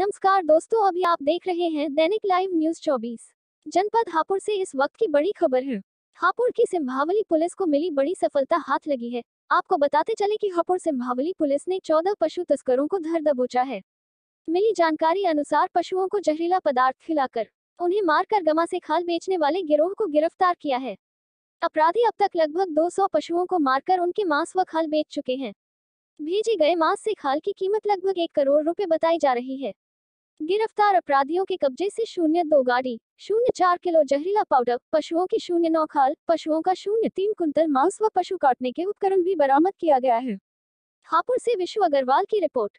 नमस्कार दोस्तों अभी आप देख रहे हैं दैनिक लाइव न्यूज 24। जनपद हापुड़ से इस वक्त की बड़ी खबर है हापुड़ की सिंभावली पुलिस को मिली बड़ी सफलता हाथ लगी है आपको बताते चले कि हापुड़ सिंभावली पुलिस ने 14 पशु तस्करों को धर दबोचा है मिली जानकारी अनुसार पशुओं को जहरीला पदार्थ खिलाकर उन्हें मारकर गमा से खाल बेचने वाले गिरोह को गिरफ्तार किया है अपराधी अब तक लगभग 200 पशुओं को मारकर उनके मांस व खाल बेच चुके हैं भेजे गए मांस से खाल की कीमत लगभग एक करोड़ रुपए बताई जा रही है गिरफ्तार अपराधियों के कब्जे से शून्य दो गाड़ी शून्य चार किलो जहरीला पाउडर पशुओं की शून्य नौ खाल पशुओं का शून्य तीन कुंतल मांस व पशु काटने के उपकरण भी बरामद किया गया है हापुड़ से विश्व अग्रवाल की रिपोर्ट